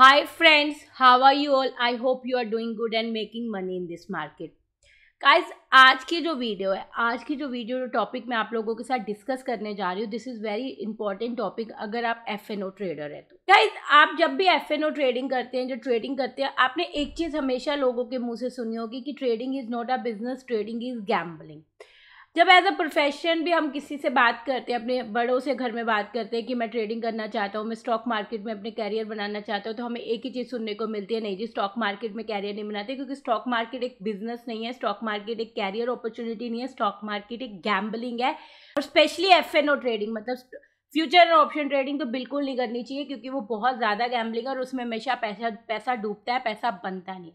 Hi friends, how are you all? I hope you are doing good and making money in this market. guys आज की जो video है आज की जो वीडियो जो टॉपिक मैं आप लोगों के साथ डिस्कस करने जा रही हूँ this is very important topic अगर आप एफ एन ओ ट्रेडर है तो गाइज आप जब भी एफ एन ओ ट्रेडिंग करते हैं जो ट्रेडिंग करते हैं आपने एक चीज़ हमेशा लोगों के मुंह से सुनी होगी कि trading is not a business trading is gambling जब एज अ प्रोफेशन भी हम किसी से बात करते हैं अपने बड़ों से घर में बात करते हैं कि मैं ट्रेडिंग करना चाहता हूँ मैं स्टॉक मार्केट में अपने कैरियर बनाना चाहता हूँ तो हमें एक ही चीज़ सुनने को मिलती है नहीं जी स्टॉक मार्केट में कैरियर नहीं बनाते क्योंकि स्टॉक मार्केट एक बिजनेस नहीं है स्टॉक मार्केट एक कैरियर अपॉर्चुनिटी नहीं है स्टॉक मार्केट एक गैम्बलिंग है और स्पेशली एफ ट्रेडिंग मतलब फ्यूचर और ऑप्शन ट्रेडिंग तो बिल्कुल नहीं करनी चाहिए क्योंकि वो बहुत ज़्यादा गैम्बलिंग है और उसमें हमेशा पैसा पैसा डूबता है पैसा बनता नहीं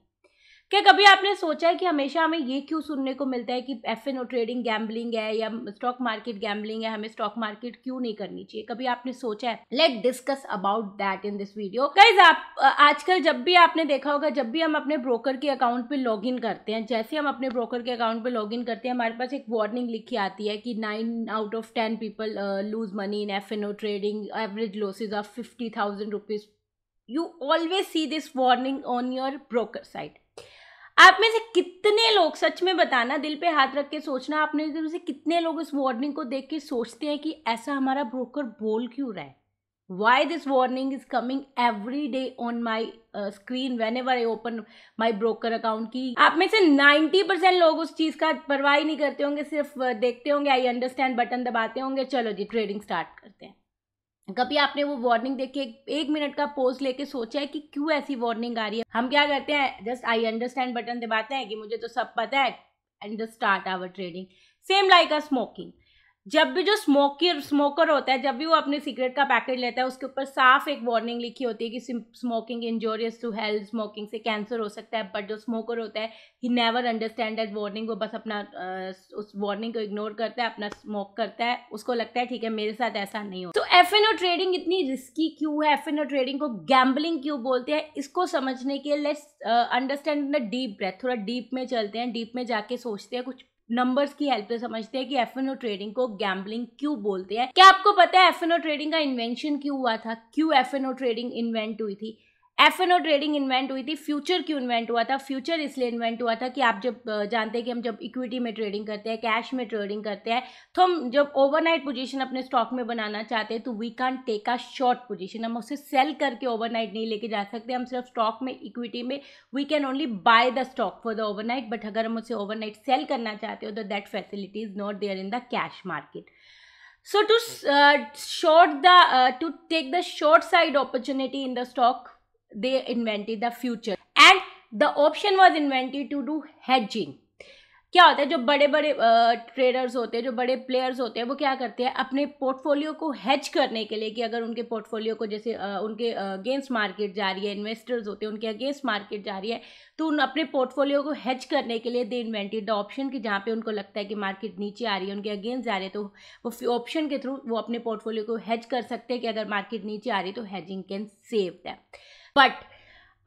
क्या कभी आपने सोचा है कि हमेशा हमें ये क्यों सुनने को मिलता है कि F N O trading gambling है या स्टॉक मार्केट गैम्बलिंग है हमें स्टॉक मार्केट क्यों नहीं करनी चाहिए कभी आपने सोचा है let discuss about that in this video guys आप आजकल जब भी आपने देखा होगा जब भी हम अपने ब्रोकर के अकाउंट पे लॉग करते हैं जैसे हम अपने ब्रोकर के अकाउंट पे लॉग करते हैं हमारे पास एक वार्निंग लिखी आती है कि nine out of ten people lose money in F N O trading average losses of fifty thousand rupees you always see this warning on your broker site आप में से कितने लोग सच में बताना दिल पे हाथ रख के सोचना आप में से कितने लोग इस वार्निंग को देख के सोचते हैं कि ऐसा हमारा ब्रोकर बोल क्यों रहा है why this warning is coming every day on my uh, screen whenever I open my broker account की आप में से नाइन्टी परसेंट लोग उस चीज़ का परवाह ही नहीं करते होंगे सिर्फ uh, देखते होंगे आई अंडरस्टैंड बटन दबाते होंगे चलो जी ट्रेडिंग स्टार्ट करते हैं कभी आपने वो वार्निंग देखे एक मिनट का पोज लेके सोचा है कि क्यों ऐसी वार्निंग आ रही है हम क्या करते हैं जस्ट आई अंडरस्टैंड बटन दबाते हैं कि मुझे तो सब पता है and start our trading same like a smoking जब भी जो स्मोकर स्मोकर होता है जब भी वो अपने सिगरेट का पैकेट लेता है उसके ऊपर साफ एक वार्निंग लिखी होती है कि smoking injurious to health smoking से कैंसर हो सकता है बट जो स्मोकर होता है ही नेवर अंडरस्टैंड दैट वार्निंग वो बस अपना उस वार्निंग को इग्नोर करता है अपना स्मोक करता है उसको लगता है ठीक है मेरे साथ ऐसा नहीं हो तो एफ एन ट्रेडिंग इतनी रिस्की क्यों है एफ एन ट्रेडिंग को गैम्बलिंग क्यों बोलते हैं इसको समझने के लिए let's understand the deep breath थोड़ा डीप में चलते हैं डीप में जाके सोचते हैं कुछ नंबर्स की हेल्प से समझते हैं कि एफएनओ ट्रेडिंग को गैम्बलिंग क्यों बोलते हैं क्या आपको पता है एफएनओ ट्रेडिंग का इन्वेंशन क्यों हुआ था क्यों एफएनओ ट्रेडिंग इन्वेंट हुई थी F N O trading invent हुई थी फ्यूचर क्यों इन्वेंट हुआ था फ्यूचर इसलिए इन्वेंट हुआ था कि आप जब जानते हैं कि हम जब इक्विटी में ट्रेडिंग करते हैं कैश में ट्रेडिंग करते हैं तो हम जब ओवरनाइट पोजीशन अपने स्टॉक में बनाना चाहते हैं तो we can take a short position हम उसे सेल करके ओवरनाइट नहीं लेके जा सकते हम सिर्फ स्टॉक में इक्विटी में we can only buy the stock for the overnight but अगर हम उसे ओवरनाइट सेल करना चाहते हो तो that facility is not there in the cash market so to short the to take the short side opportunity in the stock they invented the future and the option was invented to do hedging क्या होता है जो बड़े बड़े traders होते हैं जो बड़े प्लेयर्स होते हैं वो क्या करते हैं अपने पोर्टफोलियो को हैज करने के लिए कि अगर उनके पोर्टफोलियो को जैसे uh, उनके अगेंस्ट uh, मार्केट जा रही है इन्वेस्टर्स होते हैं उनके अगेंस्ट मार्केट जा रही है तो उन अपने पोर्टफोलियो को हैच करने के लिए दे इन्वेंटेड द ऑप्शन कि जहाँ पे उनको लगता है कि मार्केट नीचे आ रही है उनके अगेंस्ट जा रहे तो वो ऑप्शन के थ्रू वो अपने पोर्टफोलियो को हैज कर सकते हैं कि अगर मार्केट नीचे आ रही है तो hedging can save that but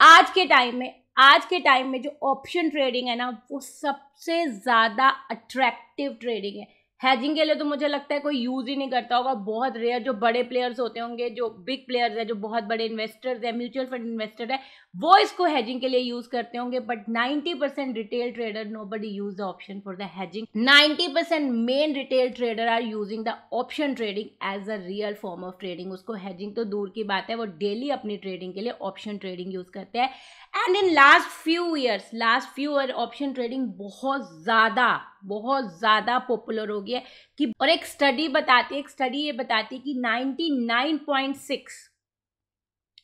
आज के टाइम में आज के टाइम में जो ऑप्शन ट्रेडिंग है ना वो सबसे ज़्यादा अट्रैक्टिव ट्रेडिंग है हैजिंग के लिए तो मुझे लगता है कोई यूज़ ही नहीं करता होगा बहुत रेयर जो बड़े प्लेयर्स होते होंगे जो बिग प्लेयर्स है जो बहुत बड़े इन्वेस्टर्स है म्यूचुअल फंड इन्वेस्टर है वो इसको हेजिंग के लिए यूज करते होंगे but 90% retail trader nobody use the option for the hedging 90% men retail trader are using the option trading as a real form of trading उसको hedging तो दूर की बात है वो डेली अपनी ट्रेडिंग के लिए ऑप्शन ट्रेडिंग यूज करते हैं and in last few years last few year option trading बहुत ज़्यादा बहुत ज़्यादा पॉपुलर हो गई है कि और एक स्टडी बताती है एक स्टडी ये बताती है कि 99.6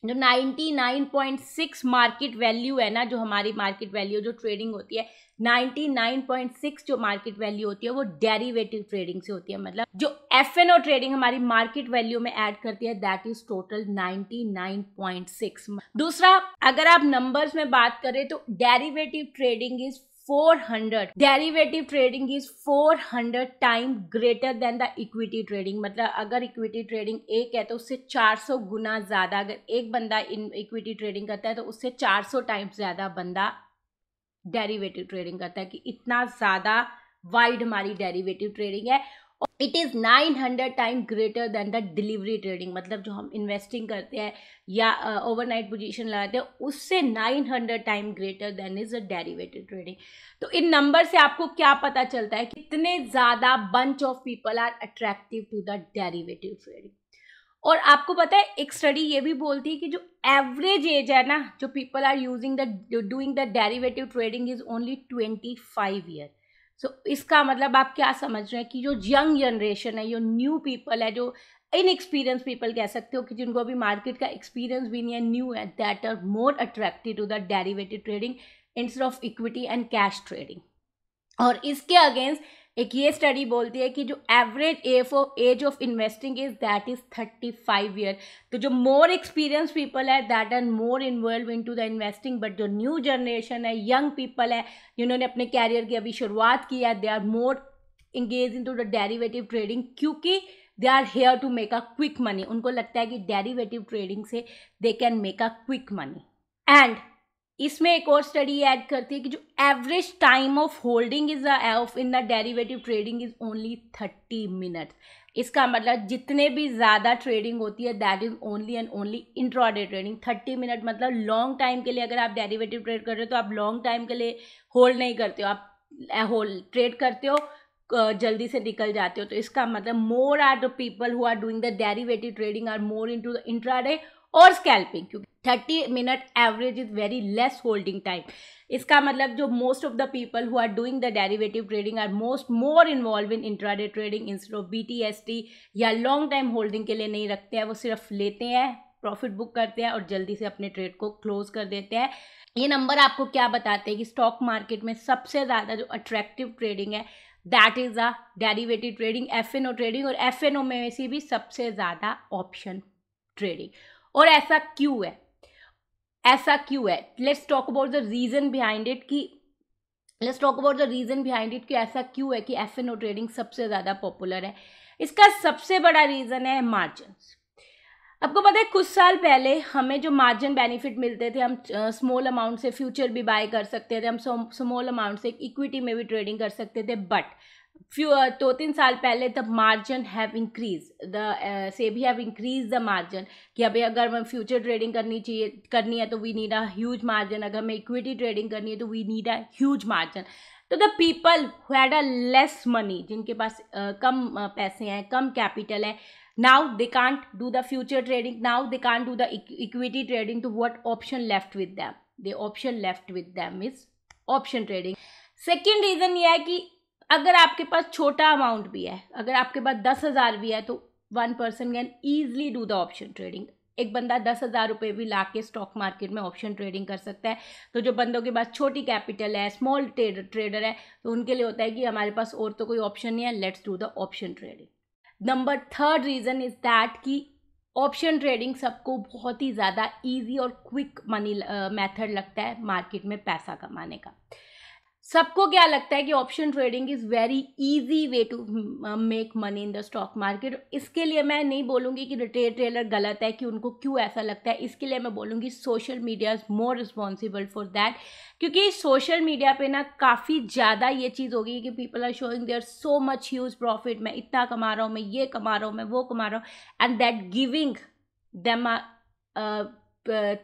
जो 99.6 मार्केट वैल्यू है ना जो हमारी मार्केट वैल्यू जो ट्रेडिंग होती है 99.6 जो मार्केट वैल्यू होती है वो डेरिवेटिव ट्रेडिंग से होती है मतलब जो एफ एन ओ ट्रेडिंग हमारी मार्केट वैल्यू में ऐड करती है दैट इज टोटल 99.6 दूसरा अगर आप नंबर्स में बात करें तो derivative trading is 400 derivative trading is 400 time greater than the equity trading मतलब अगर इक्विटी ट्रेडिंग एक है तो उससे 400 गुना ज़्यादा अगर एक बंदा इन इक्विटी ट्रेडिंग करता है तो उससे 400 टाइम्स ज़्यादा बंदा डेरिवेटिव ट्रेडिंग करता है कि इतना ज़्यादा वाइड हमारी डेरिवेटिव ट्रेडिंग है it is nine hundred time greater than the delivery trading मतलब जो हम इन्वेस्टिंग करते हैं या ओवरनाइट पोजीशन लगाते हैं उससे nine hundred time greater than is a derivative trading तो इन नंबर से आपको क्या पता चलता है कितने ज़्यादा bunch of people are attractive to the derivative trading और आपको पता है एक स्टडी ये भी बोलती है कि जो एवरेज एज है ना जो people are using the doing the derivative trading is only twenty five year so so, इसका मतलब आप क्या समझ रहे हैं कि जो यंग जनरेशन है जो न्यू पीपल है जो इनएक्सपीरियंस पीपल कह सकते हो कि जिनको अभी मार्केट का एक्सपीरियंस भी नहीं है न्यू है that are more attractive to the derivative trading instead of equity and cash trading और इसके अगेंस्ट एक ये स्टडी बोलती है कि जो average F of age of investing is that is thirty five year तो जो मोर एक्सपीरियंस पीपल है that are more involve in to the investing but जो न्यू जनरेशन है यंग पीपल है जिन्होंने अपने कैरियर की अभी शुरुआत की है they are more engage in to the derivative trading क्योंकि they are here to make a quick money उनको लगता है कि डेरीवेटिव ट्रेडिंग से they can make a quick money and इसमें एक और स्टडी ऐड करती है कि जो average time of holding is of in the derivative trading is only thirty minute इसका मतलब जितने भी ज़्यादा ट्रेडिंग होती है that is only and only intraday trading thirty minute मतलब लॉन्ग टाइम के लिए अगर आप डेरिवेटिव ट्रेड कर रहे हो तो आप लॉन्ग टाइम के लिए होल्ड नहीं करते हो आप होल्ड ट्रेड करते हो जल्दी से निकल जाते हो तो इसका मतलब more are the people who are doing the derivative trading are more in to the intraday और स्कैल्पिंग क्योंकि thirty minute average is very less holding time इसका मतलब जो most of the people who are doing the derivative trading are most more involve in intraday trading instead of B T S T या long time holding के लिए नहीं रखते हैं वो सिर्फ लेते हैं प्रॉफिट बुक करते हैं और जल्दी से अपने ट्रेड को क्लोज कर देते हैं ये नंबर आपको क्या बताते हैं कि स्टॉक मार्केट में सबसे ज़्यादा जो अट्रैक्टिव ट्रेडिंग है that is a derivative trading F N O trading और एफ एन ओ में से भी सबसे ज़्यादा ऑप्शन ट्रेडिंग और ऐसा क्यों है ऐसा क्यों है let's talk about the reason behind it कि let's talk about the reason behind it कि ऐसा क्यों है कि एफ एन ओ ट्रेडिंग सबसे ज़्यादा पॉपुलर है इसका सबसे बड़ा रीज़न है मार्जिन आपको पता है कुछ साल पहले हमें जो मार्जिन बेनिफिट मिलते थे हम स्मॉल अमाउंट से फ्यूचर भी बाय कर सकते थे हम स्मॉल अमाउंट से इक्विटी में भी ट्रेडिंग कर सकते थे बट फ्यू uh, दो तीन साल पहले the margin have increase the से भी हैव इंक्रीज द मार्जिन कि अभी अगर मैं फ्यूचर ट्रेडिंग करनी चाहिए करनी है तो we need a huge margin अगर मैं इक्विटी ट्रेडिंग करनी है तो we need a huge margin so the people had a less money जिनके पास uh, कम uh, पैसे हैं कम कैपिटल है now they can't do the future trading now they can't do the equity trading to what option left with them they option left with them is option trading second reason ये है कि अगर आपके पास छोटा amount भी है अगर आपके पास दस हज़ार भी है तो one person can easily do the option trading एक बंदा दस हज़ार रुपये भी ला के स्टॉक मार्केट में ऑप्शन ट्रेडिंग कर सकता है तो जो बंदों के पास छोटी कैपिटल है स्मॉल ट्रेडर ट्रेडर है तो उनके लिए होता है कि हमारे पास और तो कोई ऑप्शन नहीं है let's do the option trading number third reason is that कि ऑप्शन ट्रेडिंग सबको बहुत ही ज़्यादा ईजी और क्विक मनी मैथड लगता है मार्केट में पैसा कमाने का सबको क्या लगता है कि option trading is very easy way to make money in the stock market इसके लिए मैं नहीं बोलूँगी कि रिटेल ट्रेलर गलत है कि उनको क्यों ऐसा लगता है इसके लिए मैं बोलूँगी social media is more responsible for that क्योंकि सोशल मीडिया पे ना काफ़ी ज़्यादा ये चीज़ हो गई कि people are showing their so much huge profit मैं इतना कमा रहा हूँ मैं ये कमा रहा हूँ मैं वो कमा रहा हूँ and that giving them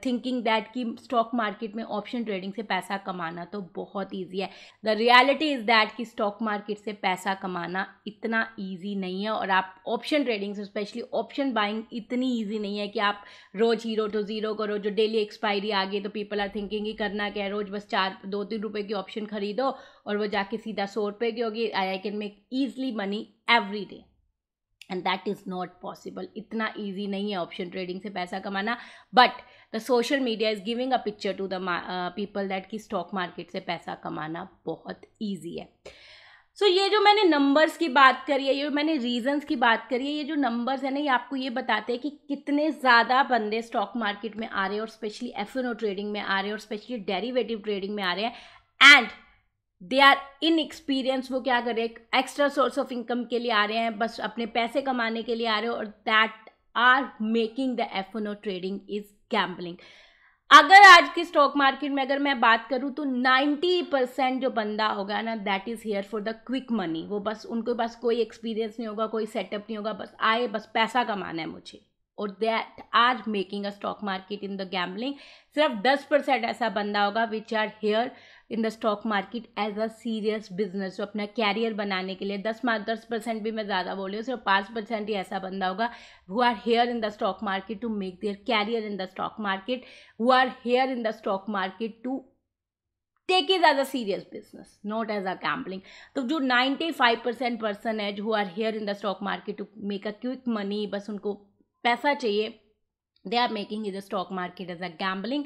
thinking that कि स्टॉक मार्केट में ऑप्शन ट्रेडिंग से पैसा कमाना तो बहुत ईजी है द रियलिटी इज़ दैट कि स्टॉक मार्केट से पैसा कमाना इतना ईजी नहीं है और आप ऑप्शन ट्रेडिंग से स्पेशली ऑप्शन बाइंग इतनी ईजी नहीं है कि आप रोज़ हीरो टू ज़ीरो करो जो डेली एक्सपायरी आ गई तो पीपल आर थिंकिंग ही करना क्या है रोज़ बस चार दो तीन रुपये की ऑप्शन खरीदो और वो जाके सीधा सौ रुपये की होगी I I can make easily money every day and that is not possible इतना ईजी नहीं है ऑप्शन ट्रेडिंग से पैसा कमाना but the social media is giving a picture to the people that कि स्टॉक मार्केट से पैसा कमाना बहुत ईजी है सो so, ये जो मैंने नंबर्स की बात करी है ये मैंने रीजंस की बात करी है ये जो नंबर्स है ना ये आपको ये बताते हैं कि कितने ज़्यादा बंदे स्टॉक मार्केट में आ रहे हैं और स्पेशली एफ ट्रेडिंग में आ रहे हैं और स्पेशली डेरिवेटिव ट्रेडिंग में आ रहे हैं and they are in experience वो क्या कर रहे हैं एक्स्ट्रा सोर्स ऑफ इनकम के लिए आ रहे हैं बस अपने पैसे कमाने के लिए आ रहे हो और that are making the F N O trading is gambling अगर आज की स्टॉक मार्केट में अगर मैं बात करूं तो 90 परसेंट जो बंदा होगा ना that is here for the quick money वो बस उनको पास कोई एक्सपीरियंस नहीं होगा कोई सेटअप नहीं होगा बस आए बस पैसा कमाना है मुझे और that are making a stock market in the gambling सिर्फ 10 परसेंट ऐसा बंदा होगा which are here in the stock market as a serious business जो अपना कैरियर बनाने के लिए दस दस परसेंट भी मैं ज़्यादा बोल रही हूँ सिर्फ पाँच परसेंट ही ऐसा बंदा होगा who are here in the stock market to make their career in the stock market who are here in the stock market to take is as a serious business not as a gambling तो जो ninety five percent person है जो are here in the stock market to make a quick money बस उनको पैसा चाहिए they are making is a stock market as a gambling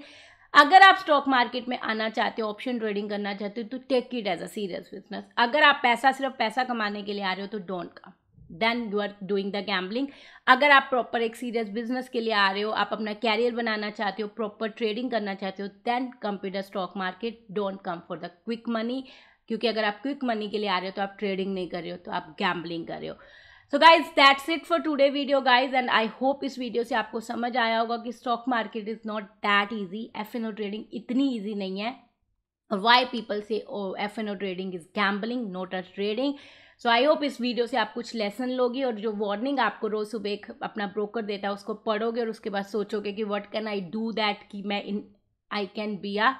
अगर आप स्टॉक मार्केट में आना चाहते हो ऑप्शन ट्रेडिंग करना चाहते हो तो take it as a serious business अगर आप पैसा सिर्फ पैसा कमाने के लिए आ रहे हो तो don't come then you are doing the gambling अगर आप प्रॉपर एक सीरियस बिजनेस के लिए आ रहे हो आप अपना कैरियर बनाना चाहते हो प्रॉपर ट्रेडिंग करना चाहते हो then computer stock market don't come for the quick money क्योंकि अगर आप क्विक मनी के लिए आ रहे हो तो आप ट्रेडिंग नहीं कर रहे हो तो आप गैम्बलिंग कर रहे हो so guys that's it for today video guys and I hope इस वीडियो से आपको समझ आया होगा कि stock market is not that easy F N O trading इतनी ईजी नहीं है और वाई पीपल से F N O trading is gambling not a trading so I hope इस वीडियो से आप कुछ लेसन लोगी और जो वार्निंग आपको रोज़ सुबह एक अपना ब्रोकर देता है उसको पढ़ोगे और उसके बाद सोचोगे कि what can I do that कि मैं इन I can be a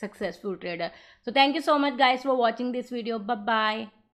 successful trader so thank you so much guys for watching this video bye